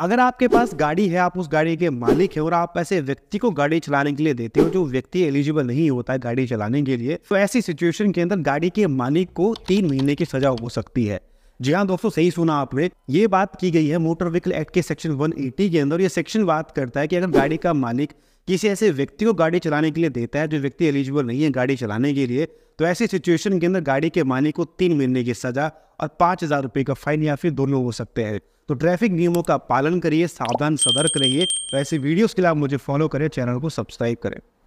अगर आपके पास गाड़ी है आप उस गाड़ी के मालिक है और आप ऐसे व्यक्ति को गाड़ी चलाने के लिए देते हो जो व्यक्ति एलिजिबल नहीं होता है गाड़ी चलाने के लिए तो ऐसी सिचुएशन के अंदर गाड़ी के मालिक को तीन महीने की सजा हो सकती है जी हाँ दोस्तों सही सुना आपने ये बात की गई है मोटर व्हीकल एक्ट के सेक्शन 180 के अंदर ये सेक्शन बात करता है कि अगर गाड़ी का मालिक किसी ऐसे व्यक्ति को गाड़ी चलाने के लिए देता है जो व्यक्ति एलिजिबल नहीं है गाड़ी चलाने के लिए तो ऐसी सिचुएशन के अंदर गाड़ी के मालिक को तीन महीने की सजा और पाँच हज़ार रुपये का फाइन या फिर दोनों हो सकते हैं तो ट्रैफिक नियमों का पालन करिए सावधान सतर्क रहिए तो ऐसे वीडियोज़ के लिए आप मुझे फॉलो करें चैनल को सब्सक्राइब करें